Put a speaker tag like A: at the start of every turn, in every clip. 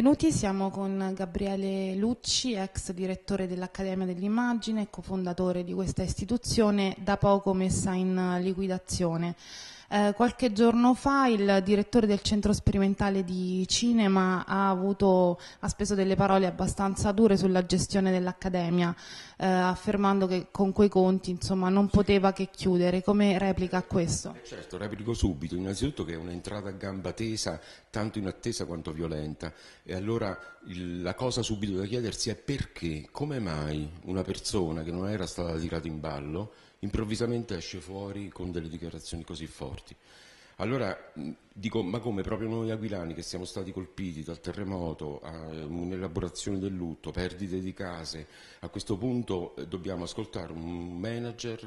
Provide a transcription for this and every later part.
A: benvenuti, siamo con Gabriele Lucci, ex direttore dell'Accademia dell'Immagine e cofondatore di questa istituzione da poco messa in liquidazione. Eh, qualche giorno fa il direttore del Centro Sperimentale di Cinema ha, avuto, ha speso delle parole abbastanza dure sulla gestione dell'Accademia, eh, affermando che con quei conti insomma, non poteva che chiudere. Come replica a questo? Eh,
B: certo, replico subito. Innanzitutto che è un'entrata a gamba tesa, tanto inattesa quanto violenta. E allora il, la cosa subito da chiedersi è perché, come mai una persona che non era stata tirata in ballo improvvisamente esce fuori con delle dichiarazioni così forti. Allora dico, ma come proprio noi aquilani che siamo stati colpiti dal terremoto, eh, un'elaborazione del lutto, perdite di case, a questo punto eh, dobbiamo ascoltare un manager,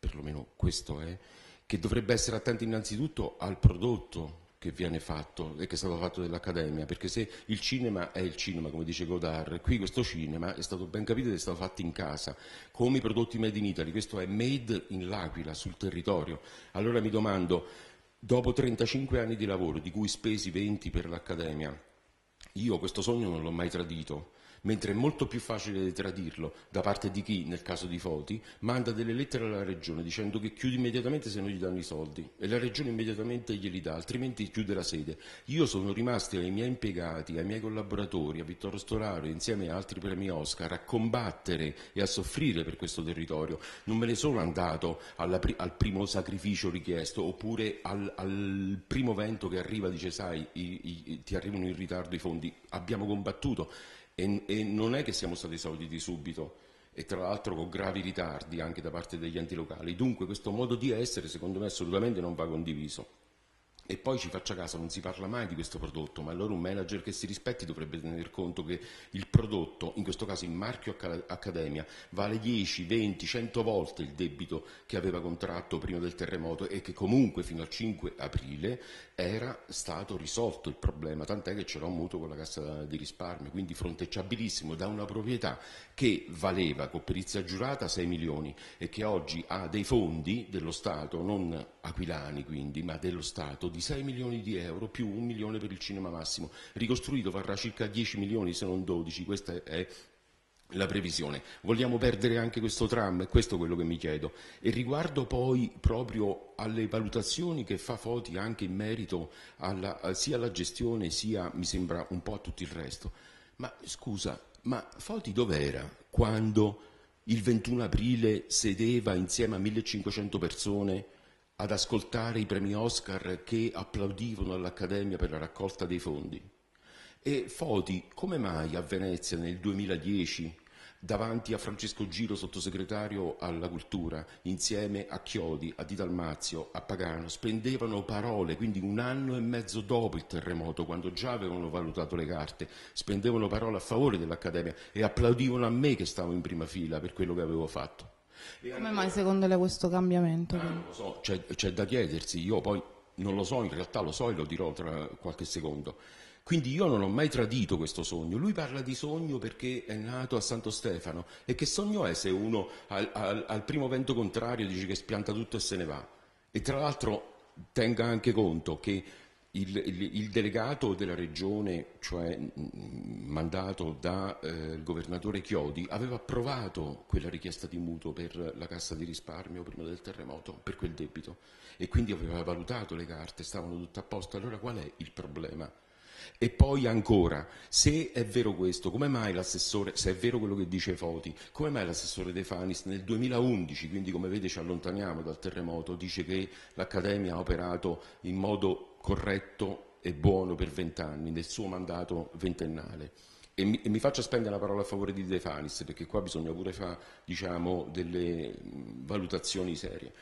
B: perlomeno questo è, che dovrebbe essere attento innanzitutto al prodotto, che viene fatto e che è stato fatto dell'Accademia, perché se il cinema è il cinema, come dice Godard, qui questo cinema è stato ben capito ed è stato fatto in casa, come i prodotti made in Italy, questo è made in L'Aquila, sul territorio. Allora mi domando, dopo 35 anni di lavoro, di cui spesi 20 per l'Accademia, io questo sogno non l'ho mai tradito, mentre è molto più facile tradirlo da parte di chi, nel caso di Foti, manda delle lettere alla Regione dicendo che chiudi immediatamente se non gli danno i soldi e la Regione immediatamente glieli dà, altrimenti chiude la sede. Io sono rimasto ai miei impiegati, ai miei collaboratori, a Vittorio Storaro e insieme a altri premi Oscar a combattere e a soffrire per questo territorio. Non me ne sono andato pri al primo sacrificio richiesto oppure al, al, primo vento che arriva dice sai i, i, ti arrivano in ritardo i fondi. Abbiamo combattuto e, e non è che siamo stati esauditi subito e tra l'altro con gravi ritardi anche da parte degli enti locali. Dunque questo modo di essere secondo me assolutamente non va condiviso. E poi ci faccia caso, non si parla mai di questo prodotto, ma allora un manager che si rispetti dovrebbe tener conto che il prodotto, in questo caso il marchio Accademia, vale 10, 20, 100 volte il debito che aveva contratto prima del terremoto e che comunque fino al 5 aprile era stato risolto il problema, tant'è che c'era un mutuo con la Cassa di risparmio, quindi fronteggiabilissimo da una proprietà che valeva con perizia giurata 6 milioni e che oggi ha dei fondi dello Stato, non aquilani quindi, ma dello Stato di 6 milioni di euro più 1 milione per il Cinema Massimo. Ricostruito varrà circa 10 milioni se non 12, questa è la previsione. Vogliamo perdere anche questo tram? Questo è quello che mi chiedo. E riguardo poi proprio alle valutazioni che fa Foti anche in merito alla, sia alla gestione sia, mi sembra, un po' a tutto il resto. Ma scusa, ma Foti dov'era quando il 21 aprile sedeva insieme a 1500 persone ad ascoltare i premi Oscar che applaudivano all'Accademia per la raccolta dei fondi. E Foti, come mai a Venezia nel 2010, davanti a Francesco Giro, sottosegretario alla cultura, insieme a Chiodi, a Di Dalmazio, a Pagano, spendevano parole, quindi un anno e mezzo dopo il terremoto, quando già avevano valutato le carte, spendevano parole a favore dell'Accademia e applaudivano a me che stavo in prima fila per quello che avevo fatto.
A: Come mai secondo lei questo cambiamento? Ah, eh, non lo so,
B: c'è, c'è da chiedersi, io poi non lo so, in realtà lo so e lo dirò tra qualche secondo. Quindi io non ho mai tradito questo sogno. Lui parla di sogno perché è nato a Santo Stefano. E che sogno è se uno al, al, al primo vento contrario dice che spianta tutto e se ne va? E tra l'altro tenga anche conto che il, il, il, delegato della regione, cioè mm, mandato dal eh, governatore Chiodi, aveva approvato quella richiesta di mutuo per la cassa di risparmio prima del terremoto, per quel debito, e quindi aveva valutato le carte, stavano tutte a posto. Allora qual è il problema? E poi ancora, se è vero questo, come mai l'assessore, se è vero quello che dice Foti, come mai l'assessore De Fanis nel 2011, quindi come vede ci allontaniamo dal terremoto, dice che l'Accademia ha operato in modo corretto e buono per vent'anni, nel suo mandato ventennale? E mi, e mi, faccio spendere la parola a favore di De Fanis, perché qua bisogna pure fare diciamo, delle valutazioni serie.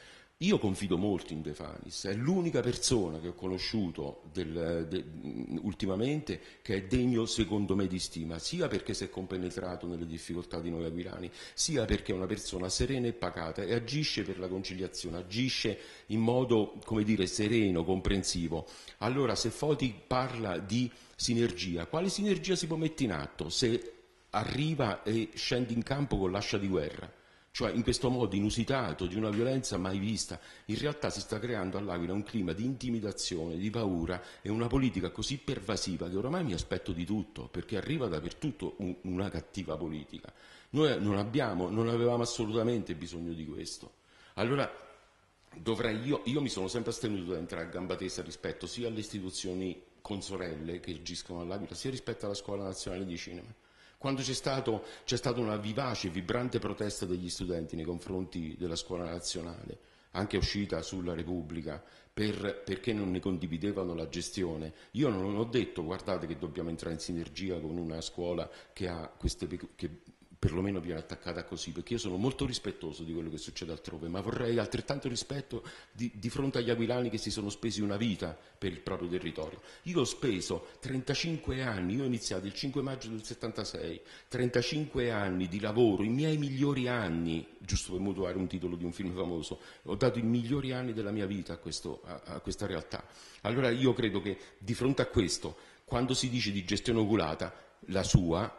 B: Io confido molto in De Fanis, è l'unica persona che ho conosciuto del, de, ultimamente che è degno secondo me di stima, sia perché si è compenetrato nelle difficoltà di noi aquilani, sia perché è una persona serena e pacata e agisce per la conciliazione, agisce in modo, come dire, sereno, comprensivo. Allora se Foti parla di sinergia, quale sinergia si può mettere in atto se arriva e scende in campo con l'ascia di guerra? cioè in questo modo inusitato di una violenza mai vista, in realtà si sta creando all'Aquila un clima di intimidazione, di paura e una politica così pervasiva che oramai mi aspetto di tutto, perché arriva dappertutto un, una cattiva politica. Noi non, abbiamo, non avevamo assolutamente bisogno di questo. Allora, dovrei, io, io mi sono sempre astenuto da entrare a gamba tesa rispetto sia alle istituzioni consorelle che agiscono all'Aquila, sia rispetto alla Scuola Nazionale di Cinema. Quando c'è, stato, stata una vivace e vibrante protesta degli studenti nei confronti della scuola nazionale, anche uscita sulla Repubblica, per, perché non ne condividevano la gestione. Io non ho detto guardate che dobbiamo entrare in sinergia con una scuola che, ha queste, che perlomeno viene attaccata così, perché io sono molto rispettoso di quello che succede altrove, ma vorrei altrettanto rispetto di, di, fronte agli aquilani che si sono spesi una vita per il proprio territorio. Io ho speso 35 anni, io ho iniziato il 5 maggio del 76, 35 anni di lavoro, i miei migliori anni, giusto per mutuare un titolo di un film famoso, ho dato i migliori anni della mia vita a, questo, a, a questa realtà. Allora io credo che di fronte a questo, quando si dice di gestione oculata, la sua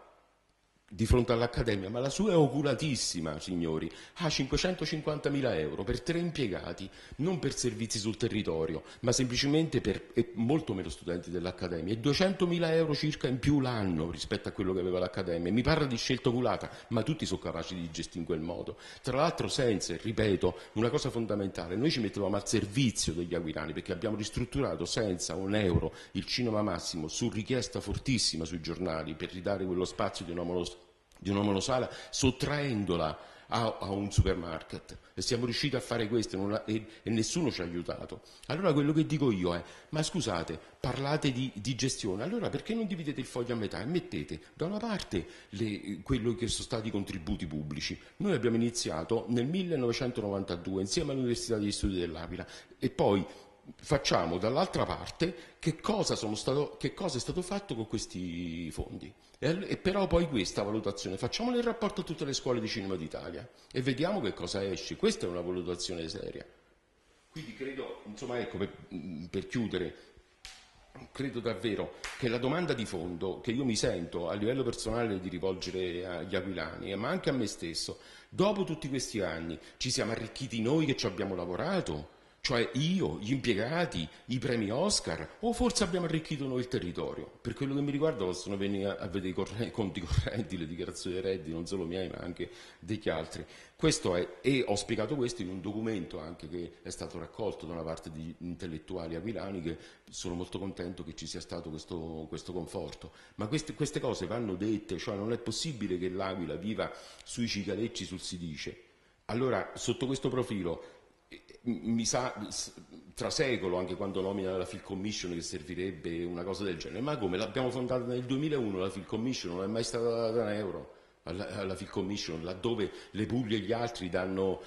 B: di fronte all'Accademia, ma la sua è oculatissima, signori, ha 550.000 euro per tre impiegati, non per servizi sul territorio, ma semplicemente per molto meno studenti dell'Accademia, e 200.000 euro circa in più l'anno rispetto a quello che aveva l'Accademia. Mi parla di scelta oculata, ma tutti sono capaci di gestire in quel modo. Tra l'altro Sense, ripeto, una cosa fondamentale, noi ci mettevamo al servizio degli aquilani, perché abbiamo ristrutturato senza un euro il cinema massimo, su richiesta fortissima sui giornali, per ridare quello spazio di una monoscrittura di una monosala sottraendola a, a, un supermarket e siamo riusciti a fare questo la, e, e, nessuno ci ha aiutato. Allora quello che dico io è, ma scusate, parlate di, di gestione, allora perché non dividete il foglio a metà e mettete da una parte le, quello che sono stati i contributi pubblici? Noi abbiamo iniziato nel 1992 insieme all'Università degli Studi dell'Aquila e poi facciamo dall'altra parte che cosa, stato, che cosa, è stato fatto con questi fondi. E, e però poi questa valutazione facciamola in rapporto a tutte le scuole di cinema d'Italia e vediamo che cosa esce. Questa è una valutazione seria. Quindi credo, insomma, ecco, per, per chiudere, credo davvero che la domanda di fondo che io mi sento a livello personale di rivolgere agli aquilani, eh, ma anche a me stesso, dopo tutti questi anni ci siamo arricchiti noi che ci abbiamo lavorato cioè io, gli impiegati, i premi Oscar, o forse abbiamo arricchito noi il territorio? Per quello che mi riguarda possono venire a vedere i, correnti, i conti correnti, le dichiarazioni dei redditi, non solo miei ma anche degli altri. Questo è, e ho spiegato questo in un documento anche che è stato raccolto da una parte di intellettuali aquilani che sono molto contento che ci sia stato questo, questo conforto. Ma queste, queste cose vanno dette, cioè non è possibile che l'Aquila viva sui cicalecci sul si dice. Allora, sotto questo profilo, mi sa, trasecolo anche quando nomina la Phil Commission che servirebbe una cosa del genere, ma come l'abbiamo fondata nel 2001 la Phil Commission non è mai stata data un euro alla, alla Phil Commission, laddove le Puglie e gli altri danno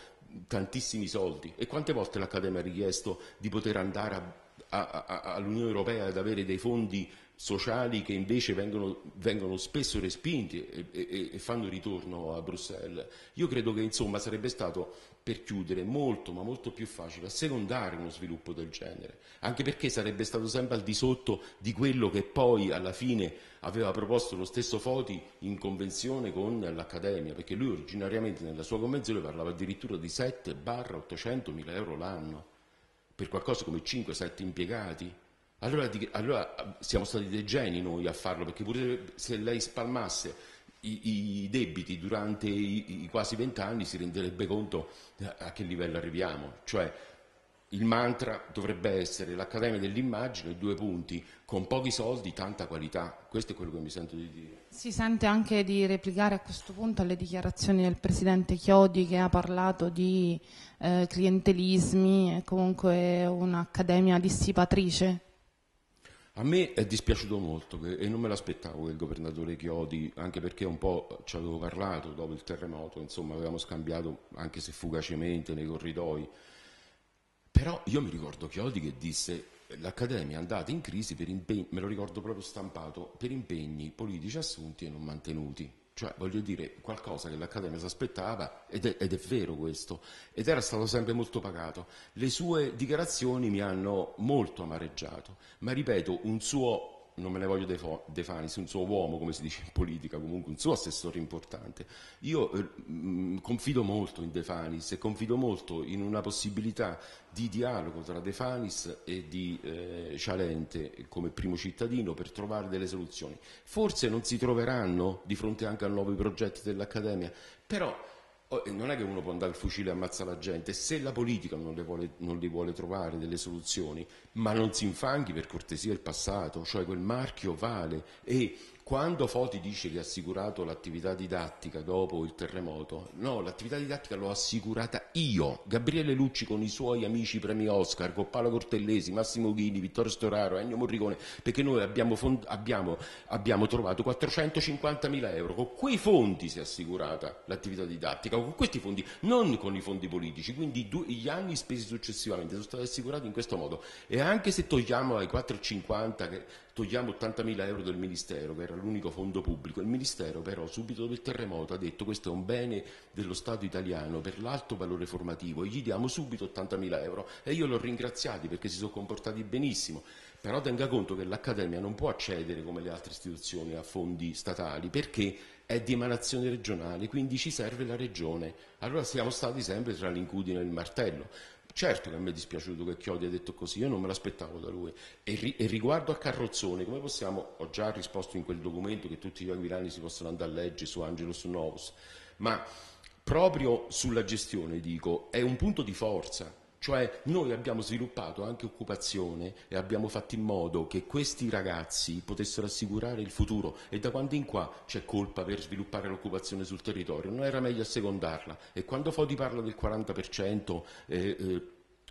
B: tantissimi soldi e quante volte l'Accademia ha richiesto di poter andare all'Unione Europea ad avere dei fondi sociali che invece vengono, vengono spesso respinti e, e, e, fanno ritorno a Bruxelles. Io credo che insomma, sarebbe stato per chiudere molto ma molto più facile assecondare uno sviluppo del genere, anche perché sarebbe stato sempre al di sotto di quello che poi alla fine aveva proposto lo stesso Foti in convenzione con l'Accademia, perché lui originariamente nella sua convenzione parlava addirittura di 7 barra 800 mila euro l'anno per qualcosa come 5-7 impiegati allora, allora ah, siamo stati dei geni noi a farlo, perché pure se lei spalmasse i, i, debiti durante i, i quasi vent'anni si renderebbe conto eh, a che livello arriviamo. Cioè il mantra dovrebbe essere l'Accademia dell'Immagine, due punti, con pochi soldi, tanta qualità. Questo è quello che mi sento di dire.
A: Si sente anche di replicare a questo punto alle dichiarazioni del Presidente Chiodi che ha parlato di eh, clientelismi e comunque un'accademia dissipatrice.
B: A me è dispiaciuto molto e non me l'aspettavo che il governatore Chiodi, anche perché un po' ci avevo parlato dopo il terremoto, insomma avevamo scambiato anche se fugacemente nei corridoi, però io mi ricordo Chiodi che disse l'Accademia è andata in crisi per impegni, me lo ricordo proprio stampato, per impegni politici assunti e non mantenuti cioè voglio dire qualcosa che l'Accademia si aspettava ed è, ed è, vero questo, ed era stato sempre molto pagato. Le sue dichiarazioni mi hanno molto amareggiato, ma ripeto, un suo non me ne voglio dei, un suo uomo, come si dice in politica, comunque un suo assessore importante. Io eh, confido molto in Defanis e confido molto in una possibilità di dialogo tra Defanis e di eh, Cialente come primo cittadino per trovare delle soluzioni. Forse non si troveranno di fronte anche a nuovi progetti dell'Accademia, però Oh, non è che uno può andare al fucile e ammazzare la gente, se la politica non le, vuole, non le vuole trovare delle soluzioni, ma non si infanghi per cortesia il passato, cioè quel marchio vale e quando Foti dice che ha assicurato l'attività didattica dopo il terremoto, no, l'attività didattica l'ho assicurata io, Gabriele Lucci con i suoi amici premi Oscar, con Paolo Cortellesi, Massimo Ghini, Vittorio Storaro, Ennio Morricone, perché noi abbiamo, fond- abbiamo, abbiamo trovato 450.000 euro, con quei fondi si è assicurata l'attività didattica, con questi fondi, non con i fondi politici, quindi du- gli anni spesi successivamente sono stati assicurati in questo modo e anche se togliamo ai 4,50, togliamo 80 euro del Ministero, che era l'unico fondo pubblico, il Ministero però subito dopo il terremoto ha detto questo è un bene dello Stato italiano per l'alto valore formativo e gli diamo subito 80.000 euro e io l'ho ringraziato perché si sono comportati benissimo, però tenga conto che l'Accademia non può accedere come le altre istituzioni a fondi statali perché è di emanazione regionale, quindi ci serve la regione. Allora siamo stati sempre tra l'incudine e il martello. Certo che a me è dispiaciuto che Chiodi ha detto così, io non me l'aspettavo da lui. E, ri, e riguardo a Carrozzone, come possiamo, ho già risposto in quel documento che tutti gli aquilani si possono andare a leggere su Angelus Novus, ma proprio sulla gestione dico, è un punto di forza cioè noi abbiamo sviluppato anche occupazione e abbiamo fatto in modo che questi ragazzi potessero assicurare il futuro e da quando in qua c'è colpa per sviluppare l'occupazione sul territorio? Non era meglio assecondarla? E quando Fodi parla del 40% eh, eh,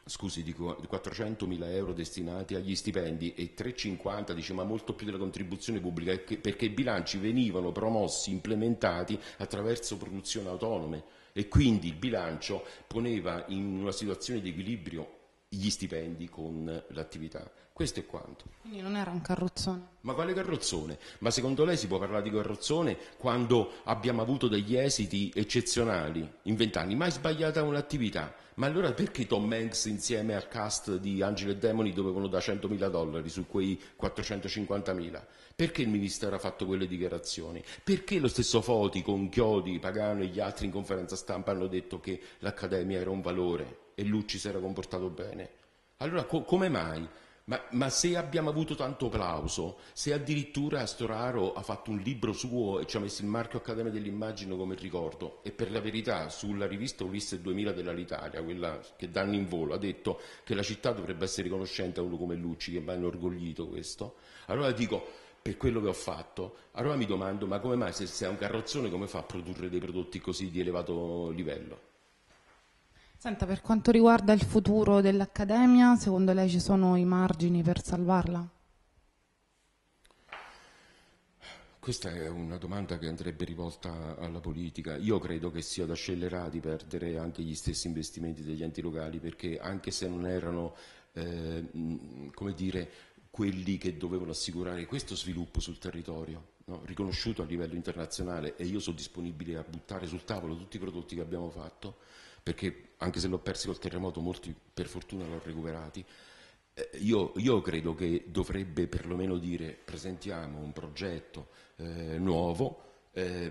B: scusi, dico 400.000 euro destinati agli stipendi e 350, dice, ma molto più della contribuzione pubblica, perché i bilanci venivano promossi, implementati attraverso produzioni autonome e quindi il bilancio poneva in una situazione di equilibrio gli stipendi con l'attività. Questo è quanto.
A: Quindi non era un carrozzone.
B: Ma quale carrozzone? Ma secondo lei si può parlare di carrozzone quando abbiamo avuto degli esiti eccezionali in vent'anni? Mai sbagliata un'attività? Ma allora perché Tom Hanks insieme al cast di Angelo e Demoni dovevano da 100.000 dollari su quei 450.000? Perché il ministro ha fatto quelle dichiarazioni? Perché lo stesso Foti con Chiodi, Pagano e gli altri in conferenza stampa hanno detto che l'Accademia era un valore e Lucci si era comportato bene? Allora co- come mai? Ma, ma, se abbiamo avuto tanto applauso, se addirittura Storaro ha fatto un libro suo e ci ha messo il marchio Accademia dell'Immagine come ricordo, e per la verità sulla rivista Ulisse 2000 dell'Alitalia, quella che danno in volo, ha detto che la città dovrebbe essere riconoscente a uno come Lucci, che mi ha inorgoglito questo, allora dico per quello che ho fatto, allora mi domando ma come mai se, se è un carrozzone come fa a produrre dei prodotti così di elevato livello?
A: Senta, per quanto riguarda il futuro dell'Accademia, secondo lei ci sono i margini per salvarla?
B: Questa è una domanda che andrebbe rivolta alla politica. Io credo che sia da scellerati perdere anche gli stessi investimenti degli enti locali perché anche se non erano, eh, come dire, quelli che dovevano assicurare questo sviluppo sul territorio, no? riconosciuto a livello internazionale e io sono disponibile a buttare sul tavolo tutti i prodotti che abbiamo fatto, perché anche se l'ho persi col terremoto, molti per fortuna l'ho recuperati. Eh, io, io, credo che dovrebbe perlomeno dire presentiamo un progetto eh, nuovo, eh,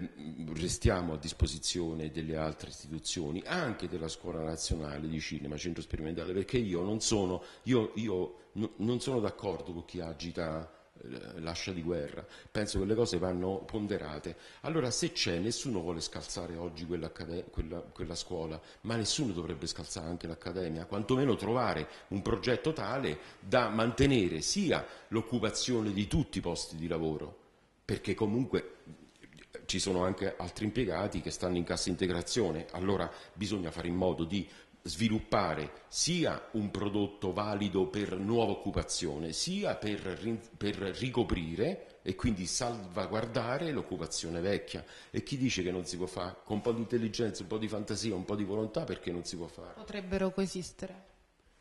B: restiamo a disposizione delle altre istituzioni, anche della Scuola Nazionale di Cinema, Centro Sperimentale, perché io non sono, io, io non sono d'accordo con chi agita eh, l'ascia di guerra, penso che le cose vanno ponderate. Allora se c'è, nessuno vuole scalzare oggi quella, quella, quella scuola, ma nessuno dovrebbe scalzare anche l'accademia, quantomeno trovare un progetto tale da mantenere sia l'occupazione di tutti i posti di lavoro, perché comunque eh, ci sono anche altri impiegati che stanno in cassa integrazione, allora bisogna fare in modo di sviluppare sia un prodotto valido per nuova occupazione, sia per, per ricoprire e quindi salvaguardare l'occupazione vecchia. E chi dice che non si può fare? Con un po' di intelligenza, un po' di fantasia, un po' di volontà perché non si può fare?
A: Potrebbero coesistere.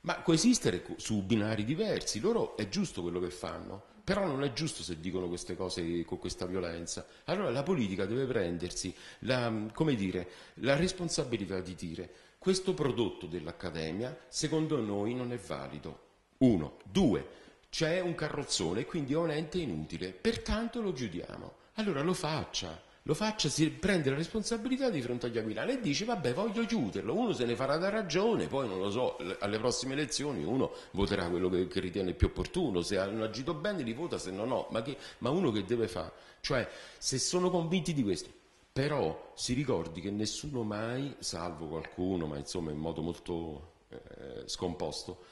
B: Ma coesistere su binari diversi, loro è giusto quello che fanno però non è giusto se dicono queste cose con questa violenza. Allora la politica deve prendersi la, dire, la responsabilità di dire questo prodotto dell'Accademia secondo noi non è valido. Uno. Due. C'è un carrozzone, quindi è un ente inutile, pertanto lo chiudiamo. Allora lo faccia lo faccia, si prende la responsabilità di fronte agli aquilani e dice vabbè voglio chiuderlo, uno se ne farà da ragione, poi non lo so, alle prossime elezioni uno voterà quello che, che ritiene più opportuno, se hanno agito bene li vota, se no no, ma, che, ma uno che deve fare? Cioè se sono convinti di questo, però si ricordi che nessuno mai, salvo qualcuno, ma insomma in modo molto eh, scomposto,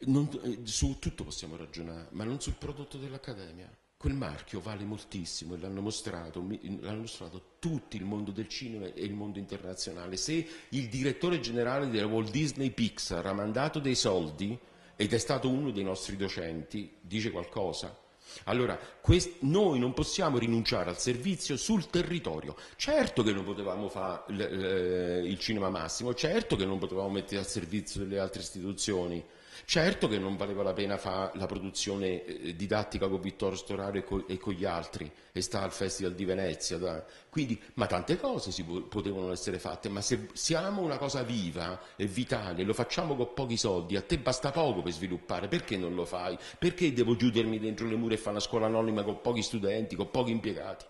B: non, eh, su tutto possiamo ragionare, ma non sul prodotto dell'Accademia quel marchio vale moltissimo e l'hanno mostrato, l'hanno mostrato tutto il mondo del cinema e il mondo internazionale. Se il direttore generale della Walt Disney Pixar ha mandato dei soldi ed è stato uno dei nostri docenti, dice qualcosa. Allora, noi non possiamo rinunciare al servizio sul territorio. Certo che non potevamo fare il cinema massimo, certo che non potevamo mettere al servizio delle altre istituzioni. Certo che non valeva la pena fare la produzione eh, didattica con Vittorio Storaro e, co- e, con gli altri, e sta al Festival di Venezia. Da... Quindi, ma tante cose si potevano essere fatte, ma se siamo una cosa viva e vitale, lo facciamo con pochi soldi, a te basta poco per sviluppare, perché non lo fai? Perché devo chiudermi dentro le mura e fa una scuola anonima con pochi studenti, con pochi impiegati.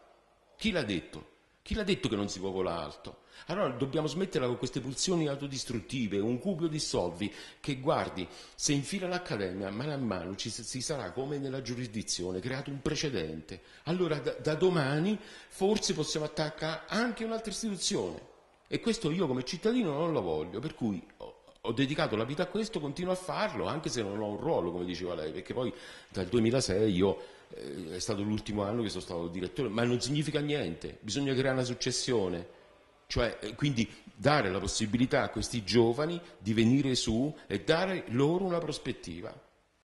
B: Chi l'ha detto? Chi l'ha detto che non si può volare alto? Allora dobbiamo smetterla con queste pulsioni autodistruttive, un cubio di soldi che guardi, se infila l'Accademia, mano a mano ci, si sarà come nella giurisdizione creato un precedente. Allora da, da domani forse possiamo attaccare anche un'altra istituzione. E questo io come cittadino non lo voglio, per cui oh, ho dedicato la vita a questo, continuo a farlo, anche se non ho un ruolo, come diceva lei, perché poi dal 2006 io, eh, è stato l'ultimo anno che sono stato direttore, ma non significa niente, bisogna creare una successione. Cioè, eh, quindi dare la possibilità a questi giovani di venire su e dare loro una prospettiva.